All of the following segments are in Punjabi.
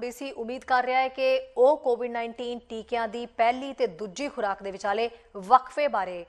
ਬੀਸੀ ਉਮੀਦ ਕਰ ਰਿਹਾ ਹੈ ਕਿ ਉਹ ਕੋਵਿਡ-19 ਟੀਕਿਆਂ ਦੀ ਪਹਿਲੀ ਤੇ ਦੂਜੀ ਖੁਰਾਕ ਦੇ ਵਿਚਾਲੇ ਵਕਫੇ ਬਾਰੇ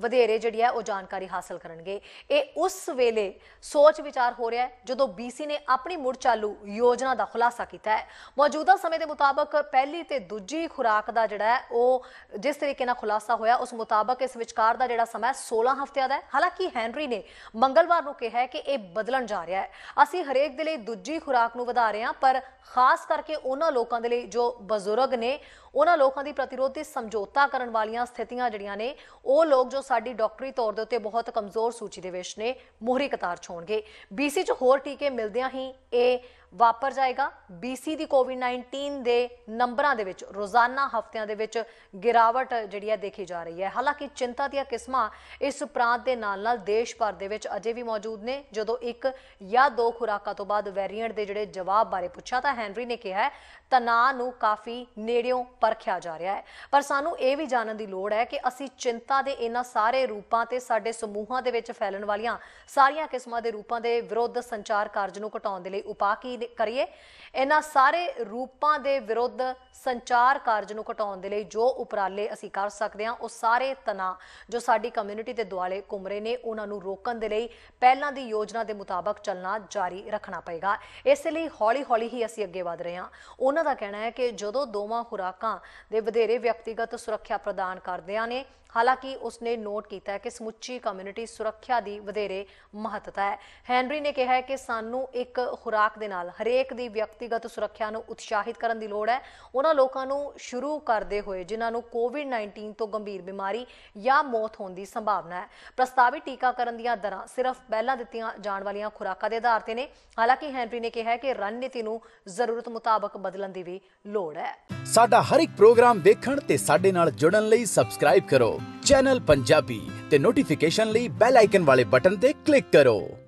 ਵਧੇਰੇ ਜਿਹੜੀ ਹੈ ਉਹ ਜਾਣਕਾਰੀ ਹਾਸਲ ਕਰਨਗੇ ਇਹ ਉਸ ਵੇਲੇ ਸੋਚ ਵਿਚਾਰ ਹੋ ਰਿਹਾ ਹੈ ਜਦੋਂ BC ਨੇ ਆਪਣੀ ਮੁੜ ਚਾਲੂ ਯੋਜਨਾ ਦਾ ਖੁਲਾਸਾ ਕੀਤਾ ਹੈ ਮੌਜੂਦਾ ਸਮੇਂ ਦੇ ਮੁਤਾਬਕ ਪਹਿਲੀ ਤੇ ਦੂਜੀ ਖੁਰਾਕ ਦਾ ਜਿਹੜਾ ਹੈ ਉਹ ਜਿਸ ਤਰੀਕੇ ਨਾਲ ਖੁਲਾਸਾ ਹੋਇਆ ਉਸ ਮੁਤਾਬਕ ਇਸ ਵਿਚਕਾਰ ਦਾ ਜਿਹੜਾ ਸਮਾਂ 16 ਹਫ਼ਤਿਆਂ ਦਾ ਹੈ ਹਾਲਾਂਕਿ ਹੈਨਰੀ ਨੇ ਮੰਗਲਵਾਰ ਨੂੰ ਕਿਹਾ ਕਿ ਇਹ ਬਦਲਣ ਜਾ ਰਿਹਾ ਹੈ ਅਸੀਂ ਹਰੇਕ ਦੇ ਲਈ ਦੂਜੀ ਖੁਰਾਕ ਨੂੰ ਵਧਾ ਰਹੇ ਹਾਂ ਪਰ ਖਾਸ ਕਰਕੇ ਉਹਨਾਂ ਲੋਕਾਂ ਦੇ ਲਈ ਜੋ ਬਜ਼ੁਰਗ ਨੇ ਉਹਨਾਂ ਲੋਕਾਂ ਦੀ ਪ੍ਰਤੀਰੋਧ ਤੇ ਸਮਝੌਤਾ ਕਰਨ ਵਾਲੀਆਂ ਸਥਿਤੀਆਂ ਜਿਹੜੀਆਂ ਨੇ ਉਹ ਲੋਕ ਜੋ ਜੋ ਸਾਡੀ ਡਾਕਟਰੀ ਤੌਰ ਦੇ ਉੱਤੇ ਬਹੁਤ ਕਮਜ਼ੋਰ ਸੂਚੀ ਦੇ ਵਿੱਚ ਨੇ ਮੋਹਰੀ ਕਤਾਰ 'ਚ ਹੋਣਗੇ ਬੀਸੀ 'ਚ ਹੋਰ ਟੀਕੇ ਮਿਲਦਿਆਂ ਹੀ ਇਹ ਵਾਪਰ ਜਾਏਗਾ BC ਦੀ ਕੋਵਿਡ-19 ਦੇ ਨੰਬਰਾਂ ਦੇ ਵਿੱਚ ਰੋਜ਼ਾਨਾ ਹਫ਼ਤਿਆਂ ਦੇ ਵਿੱਚ ਗਿਰਾਵਟ ਜਿਹੜੀ ਹੈ ਦੇਖੀ ਜਾ ਰਹੀ ਹੈ ਹਾਲਾਂਕਿ ਚਿੰਤਾ ਦੀਆਂ ਕਿਸਮਾਂ ਇਸ ਪ੍ਰਾਂਤ ਦੇ ਨਾਲ-ਨਾਲ ਦੇਸ਼ ਭਰ ਦੇ ਵਿੱਚ ਅਜੇ ਵੀ ਮੌਜੂਦ ਨੇ ਜਦੋਂ ਇੱਕ ਜਾਂ ਦੋ ਖੁਰਾਕਾਂ ਤੋਂ ਬਾਅਦ ਵੈਰੀਐਂਟ ਦੇ ਜਿਹੜੇ ਜਵਾਬ ਬਾਰੇ ਪੁੱਛਿਆ ਤਾਂ ਹੈਨਰੀ ਨੇ ਕਿਹਾ ਹੈ ਤਣਾਅ ਨੂੰ ਕਾਫੀ ਨੇੜਿਓਂ ਪਰਖਿਆ ਜਾ ਰਿਹਾ ਹੈ ਪਰ ਸਾਨੂੰ ਇਹ ਵੀ ਜਾਣਨ ਦੀ ਲੋੜ ਹੈ ਕਿ ਅਸੀਂ ਚਿੰਤਾ ਦੇ ਇਹਨਾਂ ਸਾਰੇ ਰੂਪਾਂ ਤੇ ਸਾਡੇ ਸਮੂਹਾਂ ਦੇ ਵਿੱਚ ਫੈਲਣ ਵਾਲੀਆਂ ਸਾਰੀਆਂ ਕਿਸਮਾਂ ਦੇ ਰੂਪਾਂ ਦੇ ਵਿਰੋਧ ਸੰਚਾਰ ਕਾਰਜ ਨੂੰ ਘਟਾਉਣ ਦੇ ਲਈ ਉਪਾਅ ਕੀ ਕਰੀਏ ਇਹਨਾਂ ਸਾਰੇ ਰੂਪਾਂ ਦੇ ਵਿਰੁੱਧ ਸੰਚਾਰ ਕਾਰਜ ਨੂੰ ਘਟਾਉਣ ਦੇ ਲਈ ਜੋ ਉਪਰਾਲੇ ਅਸੀਂ ਕਰ ਸਕਦੇ ਹਾਂ ਉਹ ਸਾਰੇ ਤਨਾ ਜੋ ਸਾਡੀ ਕਮਿਊਨਿਟੀ ਦੇ ਦੁਆਲੇ ਘੁੰਮ ਰਹੇ ਨੇ ਉਹਨਾਂ ਨੂੰ ਰੋਕਣ ਦੇ ਲਈ ਪਹਿਲਾਂ ਦੀ ਯੋਜਨਾ ਦੇ ਮੁਤਾਬਕ ਚੱਲਣਾ ਜਾਰੀ ਰੱਖਣਾ ਪਏਗਾ ਇਸ ਲਈ ਹੌਲੀ-ਹੌਲੀ ਹੀ ਅਸੀਂ ਅੱਗੇ ਵਧ ਰਹੇ ਹਾਂ ਉਹਨਾਂ ਦਾ ਕਹਿਣਾ ਹੈ ਕਿ ਜਦੋਂ ਦੋਵਾਂ ਖੁਰਾਕਾਂ ਦੇ ਵਧੇਰੇ ਵਿਅਕਤੀਗਤ ਸੁਰੱਖਿਆ ਪ੍ਰਦਾਨ ਕਰਦਿਆਂ ਨੇ ਹਾਲਾਂਕਿ ਉਸਨੇ ਨੋਟ ਕੀਤਾ ਹੈ ਕਿ ਸਮੁੱਚੀ ਕਮਿਊਨਿਟੀ ਸੁਰੱਖਿਆ ਦੀ ਵਧੇਰੇ ਮਹੱਤਤਾ ਹੈ ਹੈਨਰੀ ਨੇ ਕਿਹਾ ਹੈ ਕਿ ਸਾਨੂੰ ਇੱਕ ਖੁਰਾਕ ਦੇ ਨਾਲ ਹਰੇਕ ਦੀ ਵਿਅਕਤੀਗਤ ਸੁਰੱਖਿਆ ਨੂੰ ਉਤਸ਼ਾਹਿਤ ਕਰਨ ਦੀ ਲੋੜ ਹੈ ਉਹਨਾਂ ਲੋਕਾਂ ਨੂੰ ਸ਼ੁਰੂ ਕਰਦੇ ਹੋਏ ਜਿਨ੍ਹਾਂ ਨੂੰ ਕੋਵਿਡ-19 ਤੋਂ ਗੰਭੀਰ ਬਿਮਾਰੀ ਜਾਂ ਮੌਤ ਹੋਣ ਦੀ ਸੰਭਾਵਨਾ ਹੈ ਪ੍ਰਸਤਾਵਿਤ ਟੀਕਾਕਰਨ ਦੀਆਂ ਦਰਾਂ ਸਿਰਫ ਪਹਿਲਾਂ ਦਿੱਤੀਆਂ ਜਾਣ ਵਾਲੀਆਂ ਖੁਰਾਕਾਂ ਦੇ ਆਧਾਰ ਤੇ ਨੇ ਹਾਲਾਂਕਿ ਹੈਨਰੀ ਨੇ ਕਿਹਾ ਕਿ ਰਣਨੀਤੀ ਨੂੰ ਜ਼ਰੂਰਤ ਮੁਤਾਬਕ ਬਦਲਣ ਦੀ ਵੀ ਲੋੜ ਹੈ ਸਾਡਾ ਹਰ ਇੱਕ ਪ੍ਰੋਗਰਾਮ ਦੇਖਣ ਤੇ ਸਾਡੇ ਨਾਲ ਜੁੜਨ ਲਈ ਸਬਸਕ੍ਰਾਈਬ ਕਰੋ ਚੈਨਲ ਪੰਜਾਬੀ ਤੇ ਨੋਟੀਫਿਕੇਸ਼ਨ ਲਈ ਬੈਲ ਆਈਕਨ ਵਾਲੇ ਬਟਨ ਤੇ ਕਲਿੱਕ ਕਰੋ